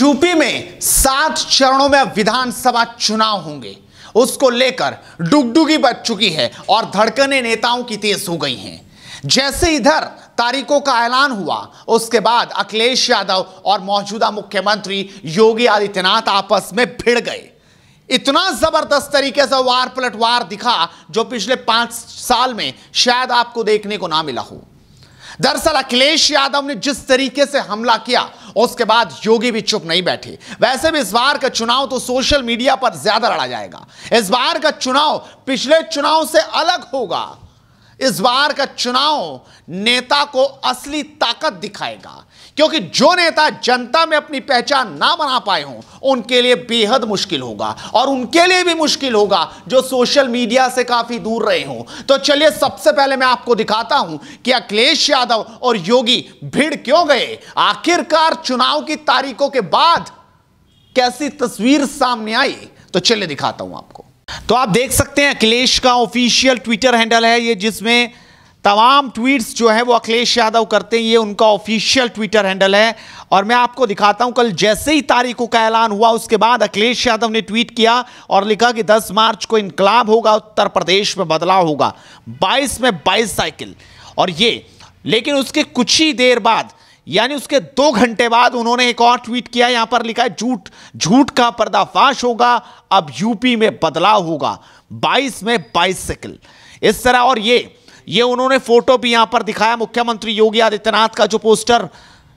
UP में सात चरणों में विधानसभा चुनाव होंगे उसको लेकर डुगडुगी बच चुकी है और धड़कने नेताओं की तेज हो गई हैं जैसे इधर तारीखों का ऐलान हुआ उसके बाद अखिलेश यादव और मौजूदा मुख्यमंत्री योगी आदित्यनाथ आपस में भिड़ गए इतना जबरदस्त तरीके से वार पलटवार दिखा जो पिछले पांच साल में शायद आपको देखने को ना मिला हो दरअसल अखिलेश यादव ने जिस तरीके से हमला किया उसके बाद योगी भी चुप नहीं बैठे वैसे भी इस बार का चुनाव तो सोशल मीडिया पर ज्यादा लड़ा जाएगा इस बार का चुनाव पिछले चुनाव से अलग होगा इस बार का चुनाव नेता को असली ताकत दिखाएगा क्योंकि जो नेता जनता में अपनी पहचान ना बना पाए हों उनके लिए बेहद मुश्किल होगा और उनके लिए भी मुश्किल होगा जो सोशल मीडिया से काफी दूर रहे हों तो चलिए सबसे पहले मैं आपको दिखाता हूं कि अखिलेश यादव और योगी भीड़ क्यों गए आखिरकार चुनाव की तारीखों के बाद कैसी तस्वीर सामने आई तो चलिए दिखाता हूं आपको तो आप देख सकते हैं अखिलेश का ऑफिशियल ट्विटर हैंडल है ये जिसमें तमाम ट्वीट्स जो है वो अखिलेश यादव करते हैं ये उनका ऑफिशियल ट्विटर हैंडल है और मैं आपको दिखाता हूं कल जैसे ही तारीखों का ऐलान हुआ उसके बाद अखिलेश यादव ने ट्वीट किया और लिखा कि 10 मार्च को इनकलाब होगा उत्तर प्रदेश में बदलाव होगा 22 में 22 साइकिल और ये लेकिन उसके कुछ ही देर बाद यानी उसके दो घंटे बाद उन्होंने एक और ट्वीट किया यहां पर लिखा है झूठ झूठ का पर्दाफाश होगा अब यूपी में बदलाव होगा 22 में बाइसिकल इस तरह और ये ये उन्होंने फोटो भी यहां पर दिखाया मुख्यमंत्री योगी आदित्यनाथ का जो पोस्टर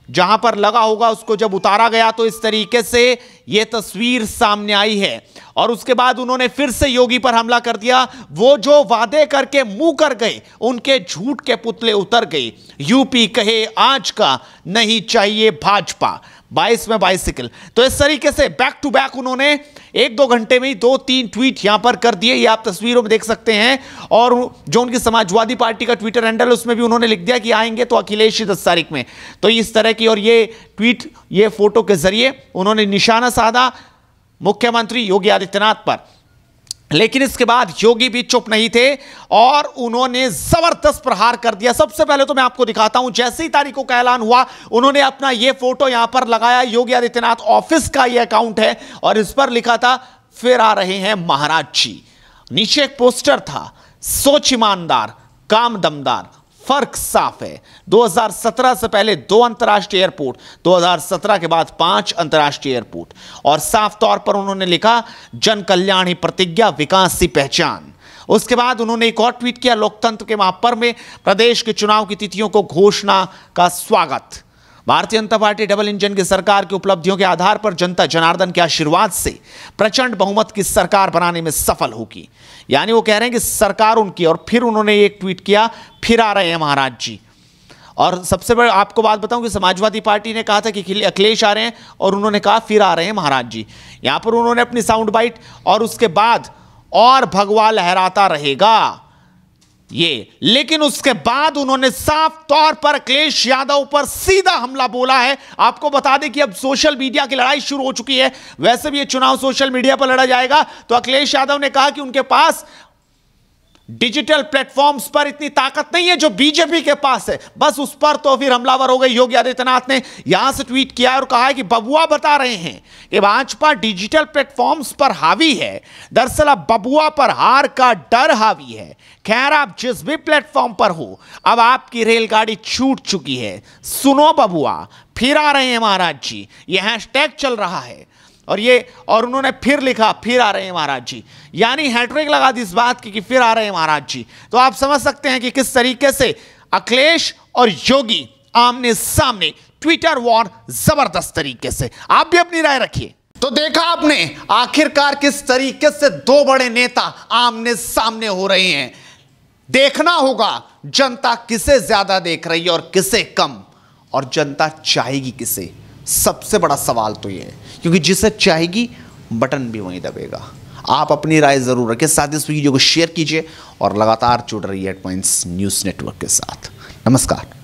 जहां पर लगा होगा उसको जब उतारा गया तो इस तरीके से यह तस्वीर सामने आई है और उसके बाद उन्होंने फिर से योगी पर हमला कर दिया वो जो वादे करके मुंह कर गए उनके झूठ के पुतले उतर गए यूपी कहे आज का नहीं चाहिए भाजपा बाईस में बाइसिकल तो इस तरीके से बैक टू बैक उन्होंने एक दो घंटे में ही दो तीन ट्वीट यहां पर कर दिए ये आप तस्वीरों में देख सकते हैं और जो उनकी समाजवादी पार्टी का ट्विटर हैंडल उसमें भी उन्होंने लिख दिया कि आएंगे तो अखिलेश ही दस तारीख में तो इस तरह की और ये ट्वीट ये फोटो के जरिए उन्होंने निशाना साधा मुख्यमंत्री योगी आदित्यनाथ पर लेकिन इसके बाद योगी भी चुप नहीं थे और उन्होंने जबरदस्त प्रहार कर दिया सबसे पहले तो मैं आपको दिखाता हूं जैसे ही तारीखों का ऐलान हुआ उन्होंने अपना यह फोटो यहां पर लगाया योगी आदित्यनाथ ऑफिस का यह अकाउंट है और इस पर लिखा था फिर आ रहे हैं महाराज जी नीचे एक पोस्टर था सोच ईमानदार काम दमदार फर्क साफ है 2017 से पहले दो अंतर्राष्ट्रीय एयरपोर्ट 2017 के बाद पांच अंतर्राष्ट्रीय एयरपोर्ट और साफ तौर पर उन्होंने लिखा जन कल्याण ही प्रतिज्ञा विकास ही पहचान उसके बाद उन्होंने एक और ट्वीट किया लोकतंत्र के महापर्व में प्रदेश के चुनाव की तिथियों को घोषणा का स्वागत भारतीय जनता पार्टी डबल इंजन की सरकार की उपलब्धियों के आधार पर जनता जनार्दन के आशीर्वाद से प्रचंड बहुमत की सरकार बनाने में सफल होगी यानी वो कह रहे हैं कि सरकार उनकी और फिर उन्होंने एक ट्वीट किया फिर आ रहे हैं महाराज जी और सबसे बड़े आपको बात बताऊं कि समाजवादी पार्टी ने कहा था कि अखिलेश आ रहे हैं और उन्होंने कहा फिर आ रहे हैं महाराज जी यहाँ पर उन्होंने अपनी साउंड बाइट और उसके बाद और भगवा लहराता रहेगा ये लेकिन उसके बाद उन्होंने साफ तौर पर अखिलेश यादव पर सीधा हमला बोला है आपको बता दें कि अब सोशल मीडिया की लड़ाई शुरू हो चुकी है वैसे भी ये चुनाव सोशल मीडिया पर लड़ा जाएगा तो अखिलेश यादव ने कहा कि उनके पास डिजिटल प्लेटफॉर्म्स पर इतनी ताकत नहीं है जो बीजेपी के पास है बस उस पर तो फिर हमलावर हो गई योगी आदित्यनाथ ने यहां से ट्वीट किया और कहा है कि बबुआ बता रहे हैं कि भाजपा डिजिटल प्लेटफॉर्म्स पर हावी है दरअसल अब बबुआ पर हार का डर हावी है खैर आप जिस भी प्लेटफॉर्म पर हो अब आपकी रेलगाड़ी छूट चुकी है सुनो बबुआ फिर आ रहे हैं महाराज जी यह हैश चल रहा है और ये और उन्होंने फिर लिखा फिर आ रहे हैं महाराज जी यानी हैट्रिक लगा दी इस बात की कि फिर आ रहे हैं महाराज जी तो आप समझ सकते हैं कि किस तरीके से अखिलेश और योगी आमने सामने ट्विटर वॉर जबरदस्त तरीके से आप भी अपनी राय रखिए तो देखा आपने आखिरकार किस तरीके से दो बड़े नेता आमने सामने हो रहे हैं देखना होगा जनता किसे ज्यादा देख रही है और किसे कम और जनता चाहेगी किसे सबसे बड़ा सवाल तो ये है क्योंकि जिसे चाहेगी बटन भी वहीं दबेगा आप अपनी राय ज़रूर रखें साथ ही इस वीडियो को शेयर कीजिए और लगातार जुड़ रही है एट पॉइंट्स न्यूज़ नेटवर्क के साथ नमस्कार